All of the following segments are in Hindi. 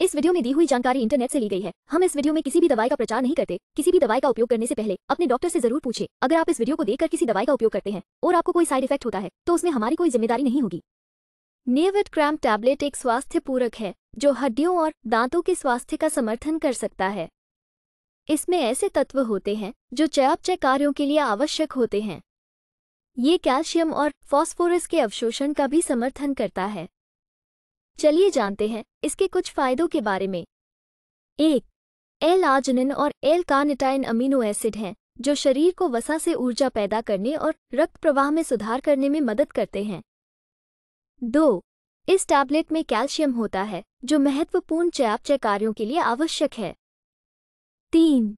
इस वीडियो में दी हुई जानकारी इंटरनेट से ली गई है हम इस वीडियो में किसी भी दवाई का प्रचार नहीं करते किसी भी दवाई का उपयोग करने से पहले अपने डॉक्टर से जरूर पूछे अगर आप इस वीडियो को देखकर किसी दवाई का उपयोग करते हैं और आपको कोई साइड इफेक्ट होता है तो उसमें हमारी कोई जिम्मेदारी नहीं होगी नेविट क्रैम टैबलेट एक स्वास्थ्य पूरक है जो हड्डियों और दांतों के स्वास्थ्य का समर्थन कर सकता है इसमें ऐसे तत्व होते हैं जो चयापचय कार्यों के लिए आवश्यक होते हैं ये कैल्शियम और फॉस्फोरस के अवशोषण का भी समर्थन करता है चलिए जानते हैं इसके कुछ फायदों के बारे में एक एल आजनिन और एल कानिटाइन अमीनो एसिड हैं जो शरीर को वसा से ऊर्जा पैदा करने और रक्त प्रवाह में सुधार करने में मदद करते हैं दो इस टैबलेट में कैल्शियम होता है जो महत्वपूर्ण चयापचय कार्यों के लिए आवश्यक है तीन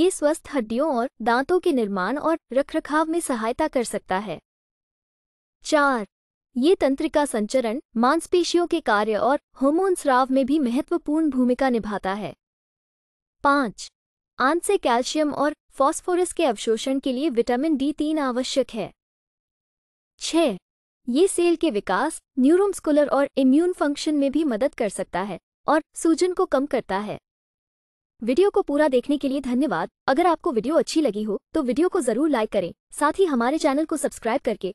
ये स्वस्थ हड्डियों और दांतों के निर्माण और रखरखाव में सहायता कर सकता है चार ये तंत्रिका संचरण मांसपेशियों के कार्य और होमोन स्राव में भी महत्वपूर्ण भूमिका निभाता है पाँच आंत से कैल्शियम और फॉस्फोरस के अवशोषण के लिए विटामिन डी तीन आवश्यक है छ ये सेल के विकास न्यूरोमस्कुलर और इम्यून फंक्शन में भी मदद कर सकता है और सूजन को कम करता है वीडियो को पूरा देखने के लिए धन्यवाद अगर आपको वीडियो अच्छी लगी हो तो वीडियो को जरूर लाइक करें साथ ही हमारे चैनल को सब्सक्राइब करके